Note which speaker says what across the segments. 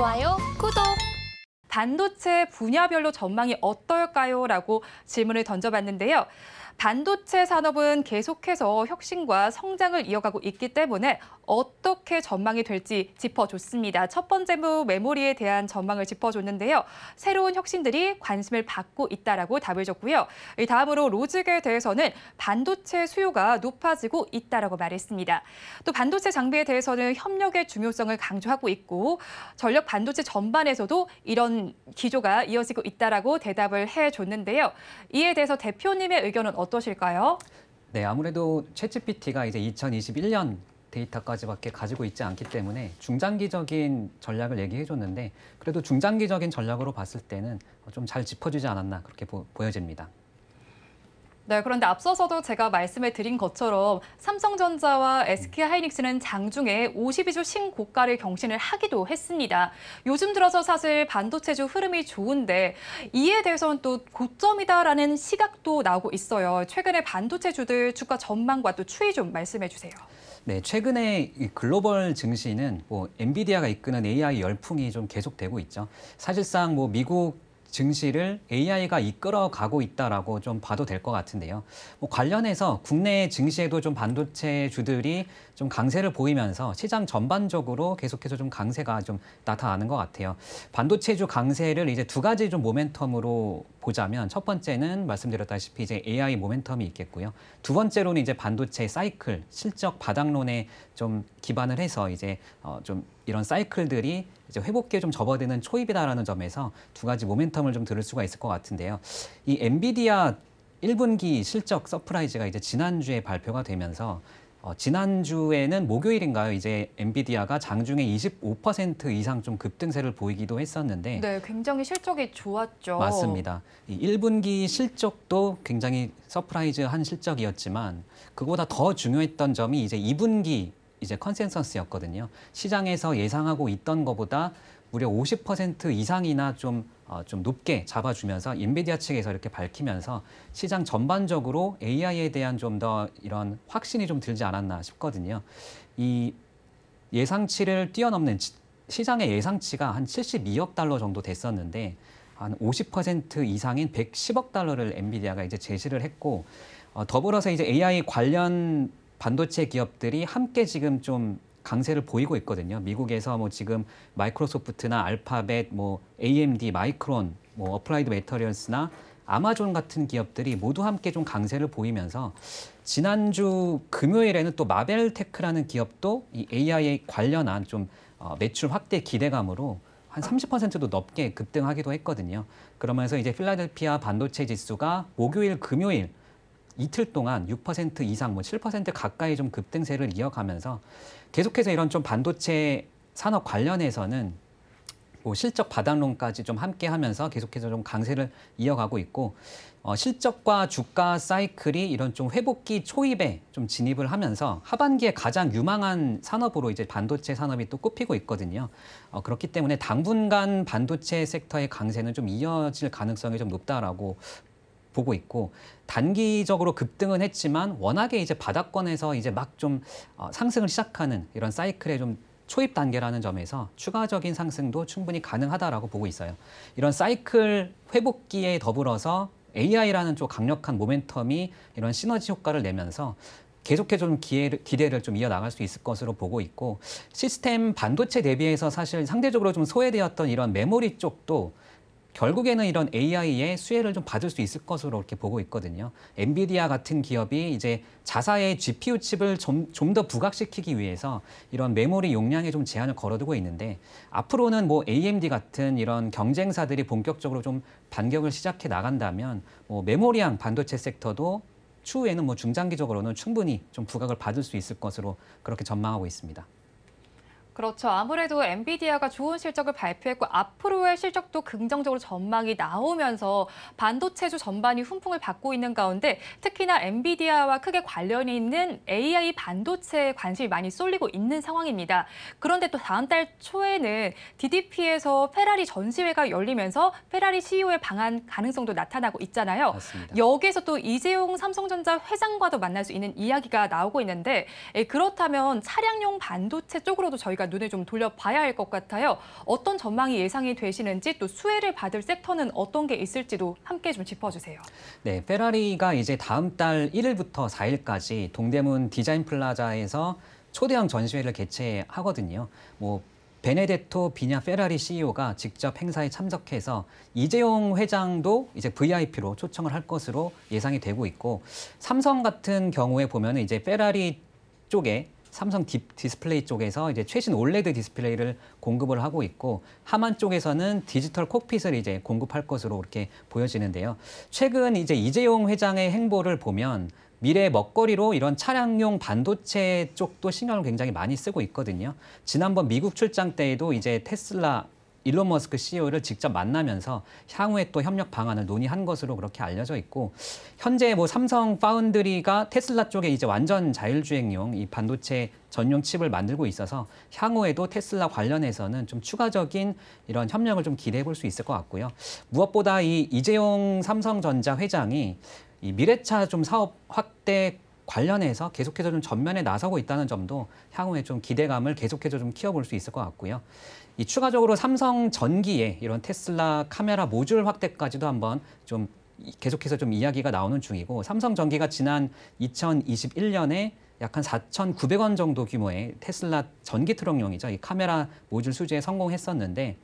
Speaker 1: 좋아요, 구독! 반도체 분야별로 전망이 어떨까요? 라고 질문을 던져봤는데요. 반도체 산업은 계속해서 혁신과 성장을 이어가고 있기 때문에 어떻게 전망이 될지 짚어줬습니다. 첫 번째 부 메모리에 대한 전망을 짚어줬는데요. 새로운 혁신들이 관심을 받고 있다라고 답을 줬고요. 다음으로 로직에 대해서는 반도체 수요가 높아지고 있다라고 말했습니다. 또 반도체 장비에 대해서는 협력의 중요성을 강조하고 있고 전력 반도체 전반에서도 이런 기조가 이어지고 있다라고 대답을 해줬는데요. 이에 대해서 대표님의 의견은 어떻게 어떠실까요?
Speaker 2: 네, 아무래도 챗 g 피티가 이제 2021년 데이터까지밖에 가지고 있지 않기 때문에 중장기적인 전략을 얘기해 줬는데 그래도 중장기적인 전략으로 봤을 때는 좀 잘 짚어주지 않았나 그렇게 보, 보여집니다.
Speaker 1: 네, 그런데 앞서서도 제가 말씀해 드린 것처럼 삼성전자와 SK하이닉스는 장중에 52주 신고가를 경신을 하기도 했습니다. 요즘 들어서 사실 반도체주 흐름이 좋은데 이에 대해서는 또 고점이다라는 시각도 나오고 있어요. 최근에 반도체주들 주가 전망과 또 추이 좀 말씀해 주세요.
Speaker 2: 네, 최근에 글로벌 증시는 뭐 엔비디아가 이끄는 AI 열풍이 좀 계속되고 있죠. 사실상 뭐 미국 증시를 AI가 이끌어가고 있다라고 좀 봐도 될 것 같은데요. 뭐 관련해서 국내 증시에도 좀 반도체 주들이 좀 강세를 보이면서 시장 전반적으로 계속해서 좀 강세가 좀 나타나는 것 같아요. 반도체 주 강세를 이제 두 가지 좀 모멘텀으로 보자면 첫 번째는 말씀드렸다시피 이제 AI 모멘텀이 있겠고요. 두 번째로는 이제 반도체 사이클 실적 바닥론에 좀 기반을 해서 이제 어 좀 이런 사이클들이 이제 회복기에 좀 접어드는 초입이다라는 점에서 두 가지 모멘텀을 좀 들을 수가 있을 것 같은데요. 이 엔비디아 1분기 실적 서프라이즈가 이제 지난주에 발표가 되면서 어, 지난주에는 목요일인가요? 이제 엔비디아가 장중에 25% 이상 좀 급등세를 보이기도 했었는데
Speaker 1: 네, 굉장히 실적이 좋았죠. 맞습니다.
Speaker 2: 이 1분기 실적도 굉장히 서프라이즈한 실적이었지만 그보다 더 중요했던 점이 이제 2분기 이제 컨센서스였거든요. 시장에서 예상하고 있던 것보다 무려 50% 이상이나 좀 어, 좀 높게 잡아주면서 인비디아 측에서 이렇게 밝히면서 시장 전반적으로 AI에 대한 좀 더 이런 확신이 좀 들지 않았나 싶거든요. 이 예상치를 뛰어넘는 시장의 예상치가 한 72억 달러 정도 됐었는데 한 50% 이상인 110억 달러를 엔비디아가 이제 제시를 했고 어, 더불어서 이제 AI 관련 반도체 기업들이 함께 지금 좀 강세를 보이고 있거든요. 미국에서 뭐 지금 마이크로소프트나 알파벳, 뭐 AMD, 마이크론, 뭐 어플라이드 메터리얼스나 아마존 같은 기업들이 모두 함께 좀 강세를 보이면서 지난주 금요일에는 또 마벨테크라는 기업도 이 AI 관련한 좀 어, 매출 확대 기대감으로 한 30%도 넘게 급등하기도 했거든요. 그러면서 이제 필라델피아 반도체 지수가 목요일, 금요일 이틀 동안 6% 이상 뭐7% 가까이 좀 급등세를 이어가면서 계속해서 이런 좀 반도체 산업 관련해서는 뭐 실적 바닥론까지 좀 함께 하면서 계속해서 좀 강세를 이어가고 있고 어, 실적과 주가 사이클이 이런 좀 회복기 초입에 좀 진입을 하면서 하반기에 가장 유망한 산업으로 이제 반도체 산업이 또 꼽히고 있거든요. 어, 그렇기 때문에 당분간 반도체 섹터의 강세는 좀 이어질 가능성이 좀 높다라고 보고 있고 단기적으로 급등은 했지만 워낙에 이제 바닥권에서 이제 막좀 어, 상승을 시작하는 이런 사이클에 좀 초입 단계라는 점에서 추가적인 상승도 충분히 가능하다라고 보고 있어요. 이런 사이클 회복기에 더불어서 AI라는 좀 강력한 모멘텀이 이런 시너지 효과를 내면서 계속해좀 기회를, 기대를 좀 이어나갈 수 있을 것으로 보고 있고 시스템 반도체 대비해서 사실 상대적으로 좀 소외되었던 이런 메모리 쪽도 결국에는 이런 AI의 수혜를 좀 받을 수 있을 것으로 이렇게 보고 있거든요. 엔비디아 같은 기업이 이제 자사의 GPU 칩을 좀 더 부각시키기 위해서 이런 메모리 용량에 좀 제한을 걸어두고 있는데 앞으로는 뭐 AMD 같은 이런 경쟁사들이 본격적으로 좀 반격을 시작해 나간다면 뭐 메모리향 반도체 섹터도 추후에는 뭐 중장기적으로는 충분히 좀 부각을 받을 수 있을 것으로 그렇게 전망하고 있습니다.
Speaker 1: 그렇죠. 아무래도 엔비디아가 좋은 실적을 발표했고 앞으로의 실적도 긍정적으로 전망이 나오면서 반도체주 전반이 훈풍을 받고 있는 가운데 특히나 엔비디아와 크게 관련이 있는 AI 반도체에 관심이 많이 쏠리고 있는 상황입니다. 그런데 또 다음 달 초에는 DDP에서 페라리 전시회가 열리면서 페라리 CEO의 방한 가능성도 나타나고 있잖아요. 맞습니다. 여기에서 또 이재용 삼성전자 회장과도 만날 수 있는 이야기가 나오고 있는데 예, 그렇다면 차량용 반도체 쪽으로도 저희가 저희가 눈을 좀 돌려봐야 할 것 같아요. 어떤 전망이 예상이 되시는지 또 수혜를 받을 섹터는 어떤 게 있을지도 함께 좀 짚어주세요.
Speaker 2: 네, 페라리가 이제 다음 달 1일부터 4일까지 동대문 디자인 플라자에서 초대형 전시회를 개최하거든요. 뭐 베네데토 비냐 페라리 CEO가 직접 행사에 참석해서 이재용 회장도 이제 VIP로 초청을 할 것으로 예상이 되고 있고 삼성 같은 경우에 보면 이제 페라리 쪽에 삼성 딥 디스플레이 쪽에서 이제 최신 올레드 디스플레이를 공급을 하고 있고 하만 쪽에서는 디지털 콕핏을 이제 공급할 것으로 이렇게 보여지는데요. 최근 이제 이재용 회장의 행보를 보면 미래 먹거리로 이런 차량용 반도체 쪽도 신경을 굉장히 많이 쓰고 있거든요. 지난번 미국 출장 때에도 이제 테슬라 일론 머스크 CEO를 직접 만나면서 향후에 또 협력 방안을 논의한 것으로 그렇게 알려져 있고 현재 뭐 삼성 파운드리가 테슬라 쪽에 이제 완전 자율주행용 이 반도체 전용 칩을 만들고 있어서 향후에도 테슬라 관련해서는 좀 추가적인 이런 협력을 좀 기대해 볼 수 있을 것 같고요. 무엇보다 이 이재용 삼성전자 회장이 이 미래차 좀 사업 확대 관련해서 계속해서 좀 전면에 나서고 있다는 점도 향후에 좀 기대감을 계속해서 좀 키워볼 수 있을 것 같고요. 이 추가적으로 삼성 전기에 이런 테슬라 카메라 모듈 확대까지도 한번 좀 계속해서 좀 이야기가 나오는 중이고 삼성 전기가 지난 2021년에 약 한 4,900원 정도 규모의 테슬라 전기 트럭용이죠. 이 카메라 모듈 수주에 성공했었는데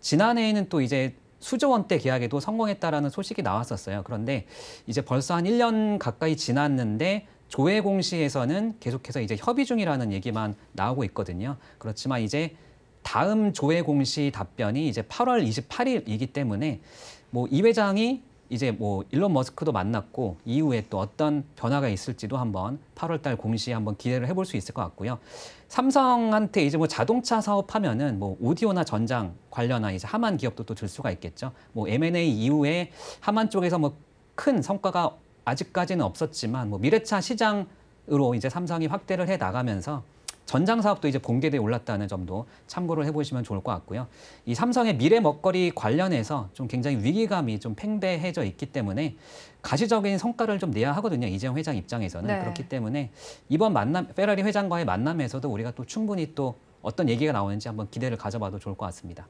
Speaker 2: 지난해에는 또 이제 수조원대 계약에도 성공했다라는 소식이 나왔었어요. 그런데 이제 벌써 한 1년 가까이 지났는데 조회 공시에서는 계속해서 이제 협의 중이라는 얘기만 나오고 있거든요. 그렇지만 이제 다음 조회 공시 답변이 이제 8월 28일이기 때문에 뭐 이 회장이 이제 뭐 일론 머스크도 만났고 이후에 또 어떤 변화가 있을지도 한번 8월 달 공시에 한번 기대를 해볼 수 있을 것 같고요. 삼성한테 이제 뭐 자동차 사업하면은 뭐 오디오나 전장 관련한 이제 하만 기업도 또 들 수가 있겠죠. 뭐 M&A 이후에 하만 쪽에서 뭐 큰 성과가 아직까지는 없었지만 뭐 미래차 시장으로 이제 삼성이 확대를 해 나가면서 전장 사업도 이제 공개돼 올랐다는 점도 참고를 해보시면 좋을 것 같고요. 이 삼성의 미래 먹거리 관련해서 좀 굉장히 위기감이 좀 팽배해져 있기 때문에 가시적인 성과를 좀 내야 하거든요. 이재용 회장 입장에서는 네. 그렇기 때문에 이번 만남 페라리 회장과의 만남에서도 우리가 또 충분히 또 어떤 얘기가 나오는지 한번 기대를 가져봐도 좋을 것 같습니다.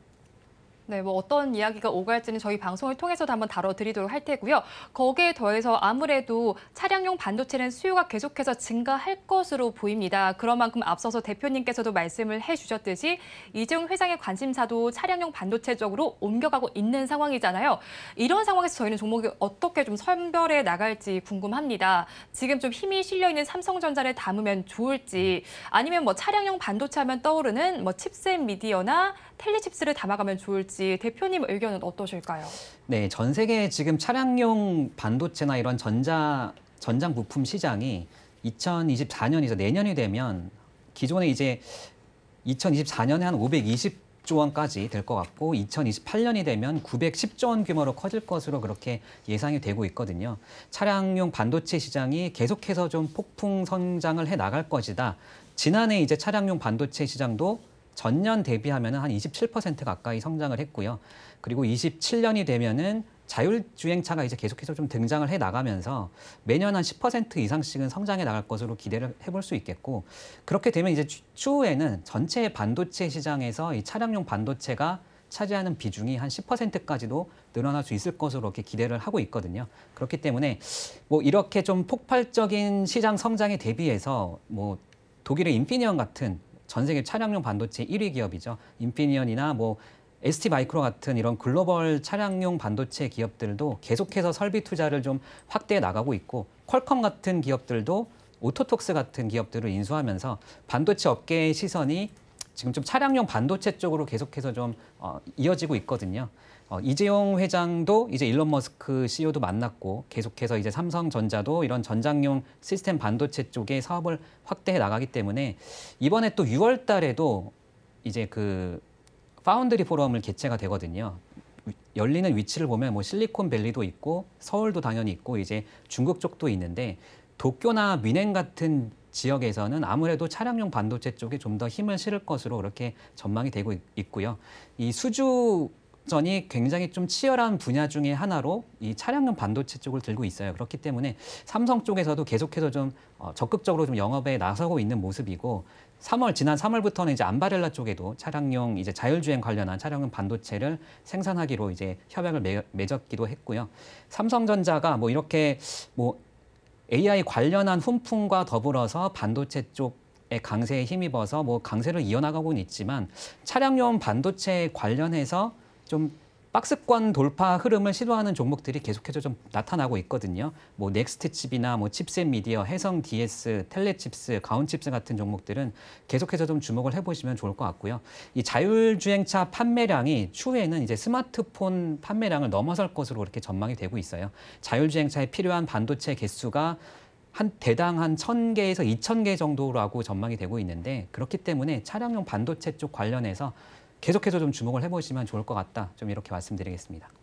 Speaker 1: 네, 뭐 어떤 이야기가 오갈지는 저희 방송을 통해서도 한번 다뤄드리도록 할 테고요. 거기에 더해서 아무래도 차량용 반도체는 수요가 계속해서 증가할 것으로 보입니다. 그런 만큼 앞서서 대표님께서도 말씀을 해주셨듯이 이재용 회장의 관심사도 차량용 반도체 쪽으로 옮겨가고 있는 상황이잖아요. 이런 상황에서 저희는 종목이 어떻게 좀 선별해 나갈지 궁금합니다. 지금 좀 힘이 실려있는 삼성전자를 담으면 좋을지 아니면 뭐 차량용 반도체 하면 떠오르는 뭐 칩셋 미디어나 텔리칩스를 담아가면 좋을지 될지 대표님 의견은 어떠실까요?
Speaker 2: 네, 전 세계 지금 차량용 반도체나 이런 전자 전장 부품 시장이 2024년 이제 내년이 되면 기존에 이제 2024년에 한 520조 원까지 될 것 같고 2028년이 되면 910조 원 규모로 커질 것으로 그렇게 예상이 되고 있거든요. 차량용 반도체 시장이 계속해서 좀 폭풍 성장을 해 나갈 것이다. 지난해 이제 차량용 반도체 시장도 전년 대비하면 한 27% 가까이 성장을 했고요. 그리고 27년이 되면은 자율주행차가 이제 계속해서 좀 등장을 해 나가면서 매년 한 10% 이상씩은 성장해 나갈 것으로 기대를 해볼 수 있겠고 그렇게 되면 이제 추후에는 전체 반도체 시장에서 이 차량용 반도체가 차지하는 비중이 한 10%까지도 늘어날 수 있을 것으로 이렇게 기대를 하고 있거든요. 그렇기 때문에 뭐 이렇게 좀 폭발적인 시장 성장에 대비해서 뭐 독일의 인피니언 같은 전 세계 차량용 반도체 1위 기업이죠. 인피니언이나 뭐 ST 마이크로 같은 이런 글로벌 차량용 반도체 기업들도 계속해서 설비 투자를 좀 확대해 나가고 있고 퀄컴 같은 기업들도 오토톡스 같은 기업들을 인수하면서 반도체 업계의 시선이 지금 좀 차량용 반도체 쪽으로 계속해서 좀 어, 이어지고 있거든요. 어, 이재용 회장도 이제 일론 머스크 CEO도 만났고 계속해서 이제 삼성전자도 이런 전장용 시스템 반도체 쪽에 사업을 확대해 나가기 때문에 이번에 또 6월 달에도 이제 그 파운드리 포럼을 개최가 되거든요. 열리는 위치를 보면 뭐 실리콘밸리도 있고 서울도 당연히 있고 이제 중국 쪽도 있는데 도쿄나 미넨 같은 지역에서는 아무래도 차량용 반도체 쪽에 좀 더 힘을 실을 것으로 그렇게 전망이 되고 있고요. 이 수주 전이 굉장히 좀 치열한 분야 중에 하나로 이 차량용 반도체 쪽을 들고 있어요. 그렇기 때문에 삼성 쪽에서도 계속해서 좀 어, 적극적으로 좀 영업에 나서고 있는 모습이고 3월 지난 3월부터는 이제 안바렐라 쪽에도 차량용 이제 자율주행 관련한 차량용 반도체를 생산하기로 이제 협약을 맺었기도 했고요. 삼성전자가 뭐 이렇게 뭐 AI 관련한 훈풍과 더불어서 반도체 쪽 강세에 힘입어서 뭐 강세를 이어나가고는 있지만 차량용 반도체 관련해서 좀 박스권 돌파 흐름을 시도하는 종목들이 계속해서 좀 나타나고 있거든요. 뭐 넥스트칩이나 뭐 칩셋 미디어, 해성 DS, 텔레칩스, 가온칩스 같은 종목들은 계속해서 좀 주목을 해보시면 좋을 것 같고요. 이 자율주행차 판매량이 추후에는 이제 스마트폰 판매량을 넘어설 것으로 이렇게 전망이 되고 있어요. 자율주행차에 필요한 반도체 개수가 한 대당 한 천개에서 이천 개 정도라고 전망이 되고 있는데 그렇기 때문에 차량용 반도체 쪽 관련해서 계속해서 좀 주목을 해보시면 좋을 것 같다. 좀 이렇게 말씀드리겠습니다.